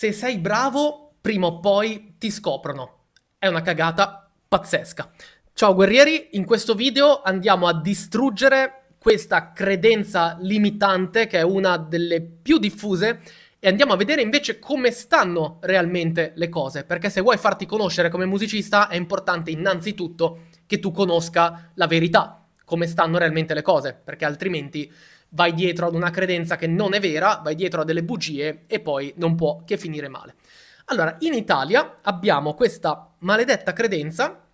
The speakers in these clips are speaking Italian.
se sei bravo, prima o poi ti scoprono. È una cagata pazzesca. Ciao guerrieri, in questo video andiamo a distruggere questa credenza limitante che è una delle più diffuse e andiamo a vedere invece come stanno realmente le cose, perché se vuoi farti conoscere come musicista è importante innanzitutto che tu conosca la verità, come stanno realmente le cose, perché altrimenti vai dietro ad una credenza che non è vera, vai dietro a delle bugie e poi non può che finire male. Allora, in Italia abbiamo questa maledetta credenza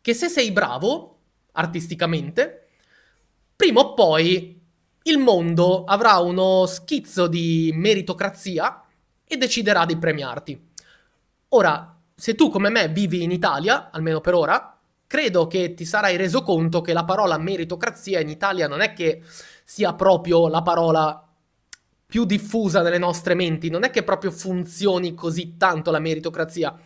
che se sei bravo artisticamente, prima o poi il mondo avrà uno schizzo di meritocrazia e deciderà di premiarti. Ora, se tu come me vivi in Italia, almeno per ora, credo che ti sarai reso conto che la parola meritocrazia in Italia non è che sia proprio la parola più diffusa nelle nostre menti, non è che proprio funzioni così tanto la meritocrazia.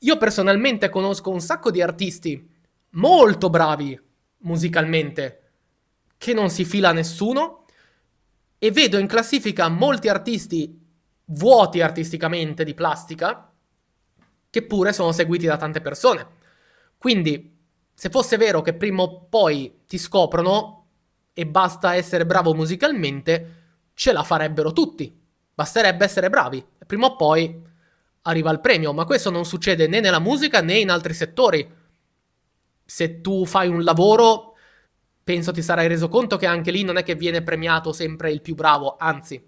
Io personalmente conosco un sacco di artisti molto bravi musicalmente che non si fila a nessuno e vedo in classifica molti artisti vuoti artisticamente di plastica che pure sono seguiti da tante persone. Quindi se fosse vero che prima o poi ti scoprono e basta essere bravo musicalmente, ce la farebbero tutti. Basterebbe essere bravi. prima o poi arriva il premio, ma questo non succede né nella musica né in altri settori. Se tu fai un lavoro, penso ti sarai reso conto che anche lì non è che viene premiato sempre il più bravo, anzi.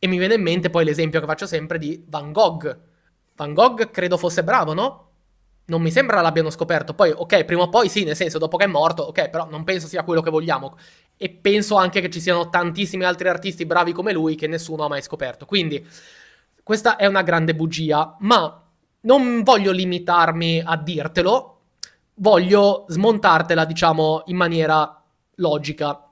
E mi viene in mente poi l'esempio che faccio sempre di Van Gogh. Van Gogh credo fosse bravo, no? non mi sembra l'abbiano scoperto. Poi, ok, prima o poi sì, nel senso, dopo che è morto, ok, però non penso sia quello che vogliamo. E penso anche che ci siano tantissimi altri artisti bravi come lui che nessuno ha mai scoperto. Quindi, questa è una grande bugia, ma non voglio limitarmi a dirtelo, voglio smontartela, diciamo, in maniera logica.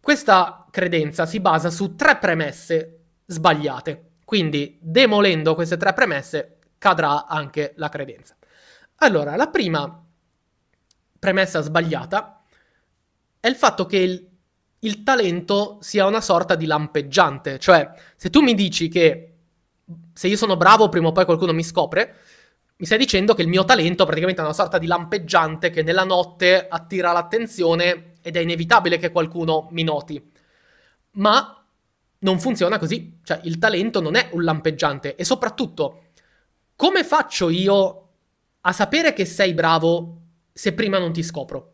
Questa credenza si basa su tre premesse sbagliate. Quindi, demolendo queste tre premesse, cadrà anche la credenza. Allora, la prima premessa sbagliata è il fatto che il, il talento sia una sorta di lampeggiante, cioè se tu mi dici che se io sono bravo prima o poi qualcuno mi scopre, mi stai dicendo che il mio talento praticamente è una sorta di lampeggiante che nella notte attira l'attenzione ed è inevitabile che qualcuno mi noti. Ma non funziona così, cioè il talento non è un lampeggiante e soprattutto come faccio io a sapere che sei bravo se prima non ti scopro.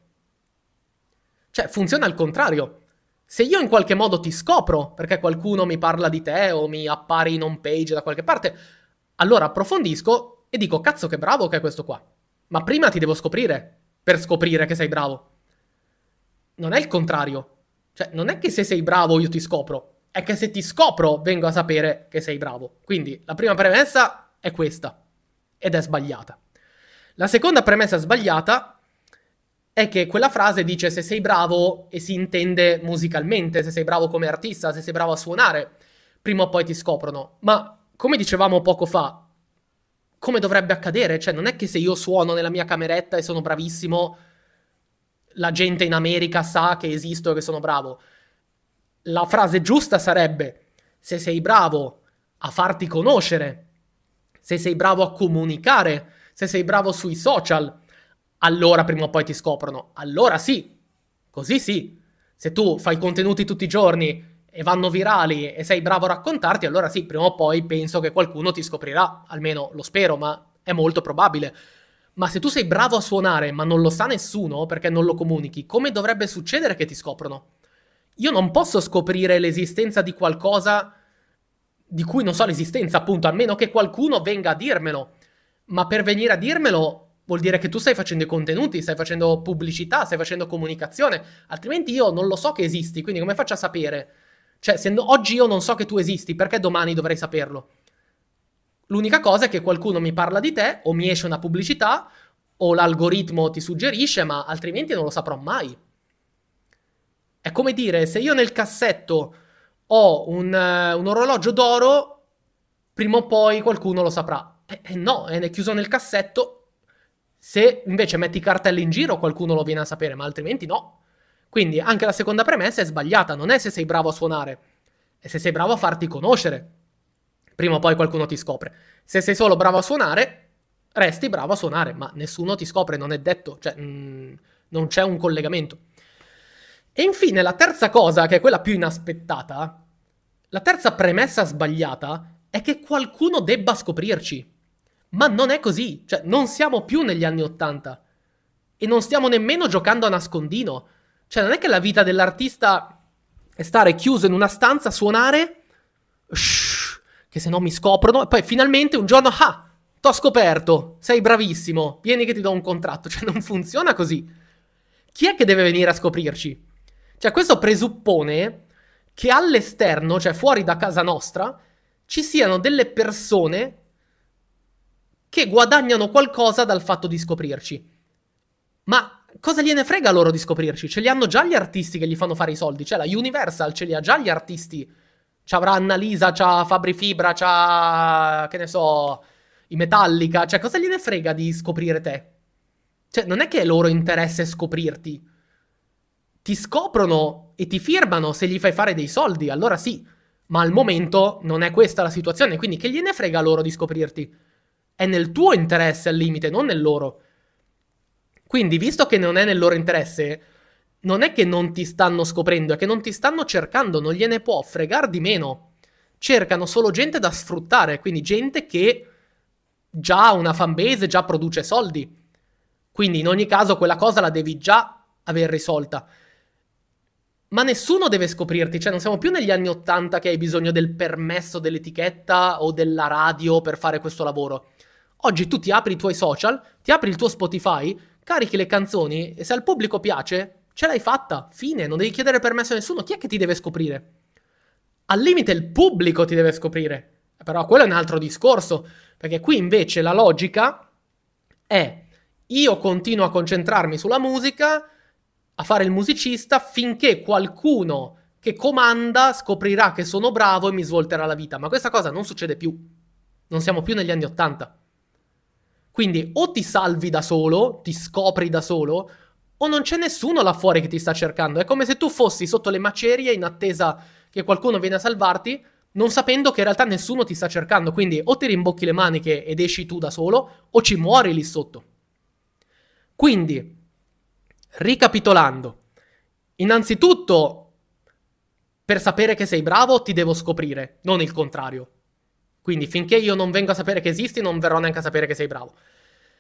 Cioè, funziona al contrario. Se io in qualche modo ti scopro perché qualcuno mi parla di te o mi appari in home page da qualche parte, allora approfondisco e dico cazzo che bravo che è questo qua. Ma prima ti devo scoprire per scoprire che sei bravo. Non è il contrario. Cioè, non è che se sei bravo io ti scopro, è che se ti scopro vengo a sapere che sei bravo. Quindi la prima premessa è questa ed è sbagliata. La seconda premessa sbagliata è che quella frase dice se sei bravo e si intende musicalmente, se sei bravo come artista, se sei bravo a suonare, prima o poi ti scoprono. Ma come dicevamo poco fa, come dovrebbe accadere? Cioè non è che se io suono nella mia cameretta e sono bravissimo, la gente in America sa che esisto e che sono bravo. La frase giusta sarebbe se sei bravo a farti conoscere, se sei bravo a comunicare, se sei bravo sui social, allora prima o poi ti scoprono. Allora sì, così sì. Se tu fai contenuti tutti i giorni e vanno virali e sei bravo a raccontarti, allora sì, prima o poi penso che qualcuno ti scoprirà, almeno lo spero, ma è molto probabile. Ma se tu sei bravo a suonare ma non lo sa nessuno perché non lo comunichi, come dovrebbe succedere che ti scoprono? Io non posso scoprire l'esistenza di qualcosa di cui non so l'esistenza, appunto, a meno che qualcuno venga a dirmelo ma per venire a dirmelo vuol dire che tu stai facendo i contenuti, stai facendo pubblicità, stai facendo comunicazione, altrimenti io non lo so che esisti, quindi come faccio a sapere? Cioè, se no, oggi io non so che tu esisti, perché domani dovrei saperlo? L'unica cosa è che qualcuno mi parla di te o mi esce una pubblicità o l'algoritmo ti suggerisce, ma altrimenti non lo saprò mai. È come dire, se io nel cassetto ho un, uh, un orologio d'oro, prima o poi qualcuno lo saprà eh, eh, no, è chiuso nel cassetto. Se invece metti cartelle in giro qualcuno lo viene a sapere, ma altrimenti no. Quindi anche la seconda premessa è sbagliata, non è se sei bravo a suonare, è se sei bravo a farti conoscere. Prima o poi qualcuno ti scopre. Se sei solo bravo a suonare, resti bravo a suonare, ma nessuno ti scopre, non è detto, cioè mh, mm, non c'è un collegamento. E infine la terza cosa, che è quella più inaspettata, la terza premessa sbagliata è che qualcuno debba scoprirci. Ma non è così, cioè non siamo più negli anni Ottanta e non stiamo nemmeno giocando a nascondino. Cioè non è che la vita dell'artista è stare chiuso in una stanza, a suonare, shh, che se no mi scoprono, e poi finalmente un giorno, ah, t'ho scoperto, sei bravissimo, vieni che ti do un contratto. Cioè non funziona così. Chi è che deve venire a scoprirci? Cioè questo presuppone che all'esterno, cioè fuori da casa nostra, ci siano delle persone che guadagnano qualcosa dal fatto di scoprirci. Ma cosa gliene frega loro di scoprirci? Ce li hanno già gli artisti che gli fanno fare i soldi. Cioè, la Universal ce li ha già gli artisti. C'avrà Annalisa, c'ha Fabri Fibra, c'ha. che ne so. i Metallica. Cioè, cosa gliene frega di scoprire te? Cioè, non è che è loro interesse scoprirti. Ti scoprono e ti firmano se gli fai fare dei soldi, allora sì. Ma al momento non è questa la situazione, quindi che gliene frega loro di scoprirti? È nel tuo interesse al limite, non nel loro. Quindi, visto che non è nel loro interesse, non è che non ti stanno scoprendo, è che non ti stanno cercando, non gliene può fregare di meno. Cercano solo gente da sfruttare, quindi gente che già ha una fanbase, già produce soldi. Quindi in ogni caso quella cosa la devi già aver risolta. Ma nessuno deve scoprirti, cioè non siamo più negli anni Ottanta che hai bisogno del permesso dell'etichetta o della radio per fare questo lavoro. Oggi tu ti apri i tuoi social, ti apri il tuo Spotify, carichi le canzoni e se al pubblico piace, ce l'hai fatta, fine, non devi chiedere permesso a nessuno, chi è che ti deve scoprire? Al limite il pubblico ti deve scoprire, eh, però quello è un altro discorso, perché qui invece la logica è io continuo a concentrarmi sulla musica, a fare il musicista, finché qualcuno che comanda scoprirà che sono bravo e mi svolterà la vita, ma questa cosa non succede più, non siamo più negli anni Ottanta. Quindi o ti salvi da solo, ti scopri da solo, o non c'è nessuno là fuori che ti sta cercando. È come se tu fossi sotto le macerie in attesa che qualcuno venga a salvarti, non sapendo che in realtà nessuno ti sta cercando. Quindi o ti rimbocchi le maniche ed esci tu da solo, o ci muori lì sotto. Quindi, ricapitolando, innanzitutto, per sapere che sei bravo ti devo scoprire, non il contrario. Quindi mm. finché io non vengo a sapere che esisti, non verrò neanche a sapere che sei bravo.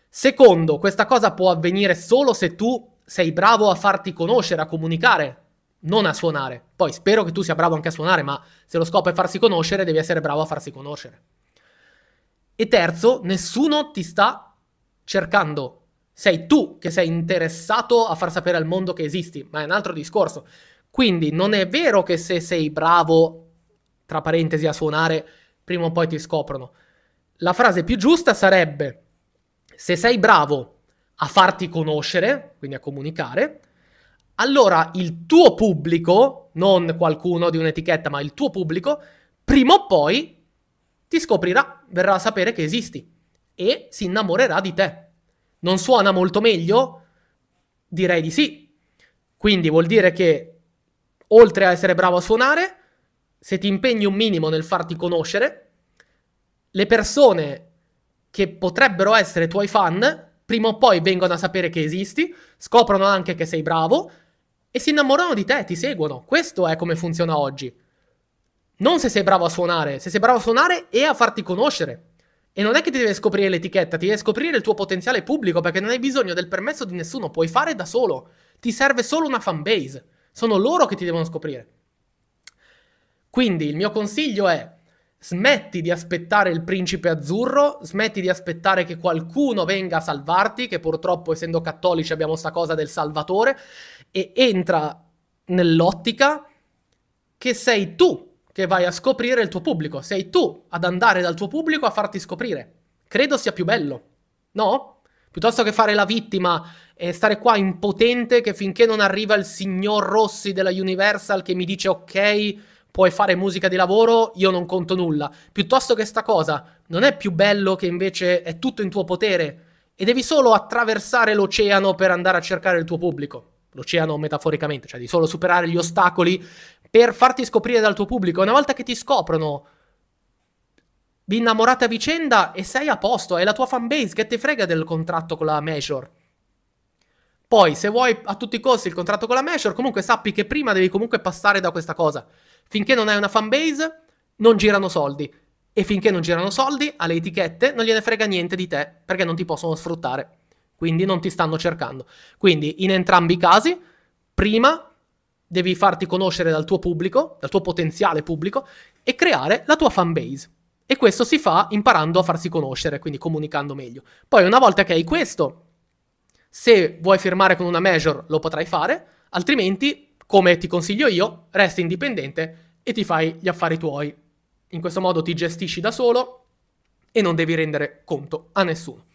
Secondo, questa cosa può avvenire solo se tu sei bravo a farti conoscere, a comunicare, non a suonare. Poi spero che tu sia bravo anche a suonare, ma se lo scopo è farsi conoscere, devi essere bravo a farsi conoscere. E terzo, nessuno ti sta cercando. Sei tu che sei interessato a far sapere al mondo che esisti, ma è un altro discorso. Quindi non è vero che se sei bravo, tra parentesi, a suonare, prima o poi ti scoprono. La frase più giusta sarebbe, se sei bravo a farti conoscere, quindi a comunicare, allora il tuo pubblico, non qualcuno di un'etichetta, ma il tuo pubblico, prima o poi ti scoprirà, verrà a sapere che esisti e si innamorerà di te. Non suona molto meglio? Direi di sì. Quindi vuol dire che oltre a essere bravo a suonare, se ti impegni un minimo nel farti conoscere, le persone che potrebbero essere tuoi fan, prima o poi vengono a sapere che esisti, scoprono anche che sei bravo e si innamorano di te, ti seguono. Questo è come funziona oggi. Non se sei bravo a suonare, se sei bravo a suonare e a farti conoscere. E non è che ti deve scoprire l'etichetta, ti deve scoprire il tuo potenziale pubblico perché non hai bisogno del permesso di nessuno, puoi fare da solo. Ti serve solo una fanbase. Sono loro che ti devono scoprire. Quindi il mio consiglio è smetti di aspettare il principe azzurro, smetti di aspettare che qualcuno venga a salvarti, che purtroppo essendo cattolici abbiamo sta cosa del salvatore, e entra nell'ottica che sei tu che vai a scoprire il tuo pubblico, sei tu ad andare dal tuo pubblico a farti scoprire. Credo sia più bello, no? Piuttosto che fare la vittima e stare qua impotente che finché non arriva il signor Rossi della Universal che mi dice ok, puoi fare musica di lavoro, io non conto nulla. Piuttosto che sta cosa, non è più bello che invece è tutto in tuo potere e devi solo attraversare l'oceano per andare a cercare il tuo pubblico. L'oceano metaforicamente, cioè di solo superare gli ostacoli per farti scoprire dal tuo pubblico. Una volta che ti scoprono, vi innamorate a vicenda e sei a posto, è la tua fanbase, che ti frega del contratto con la Major. Poi, se vuoi a tutti i costi il contratto con la Major, comunque sappi che prima devi comunque passare da questa cosa. Finché non hai una fanbase, non girano soldi. E finché non girano soldi, alle etichette non gliene frega niente di te, perché non ti possono sfruttare. Quindi non ti stanno cercando. Quindi in entrambi i casi, prima devi farti conoscere dal tuo pubblico, dal tuo potenziale pubblico, e creare la tua fanbase. E questo si fa imparando a farsi conoscere, quindi comunicando meglio. Poi una volta che hai questo, se vuoi firmare con una major lo potrai fare, altrimenti come ti consiglio io, resti indipendente e ti fai gli affari tuoi. In questo modo ti gestisci da solo e non devi rendere conto a nessuno.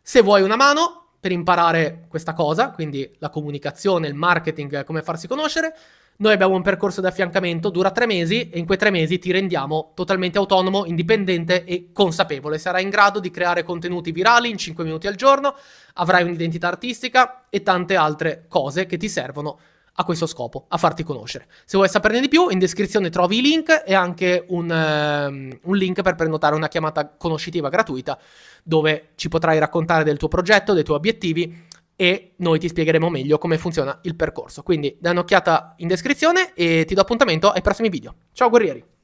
Se vuoi una mano per imparare questa cosa, quindi la comunicazione, il marketing, come farsi conoscere, noi abbiamo un percorso di affiancamento, dura tre mesi e in quei tre mesi ti rendiamo totalmente autonomo, indipendente e consapevole. Sarai in grado di creare contenuti virali in 5 minuti al giorno, avrai un'identità artistica e tante altre cose che ti servono a questo scopo, a farti conoscere. Se vuoi saperne di più, in descrizione trovi i link e anche un, um, un, link per prenotare una chiamata conoscitiva gratuita dove ci potrai raccontare del tuo progetto, dei tuoi obiettivi e noi ti spiegheremo meglio come funziona il percorso. Quindi dai un'occhiata in descrizione e ti do appuntamento ai prossimi video. Ciao guerrieri!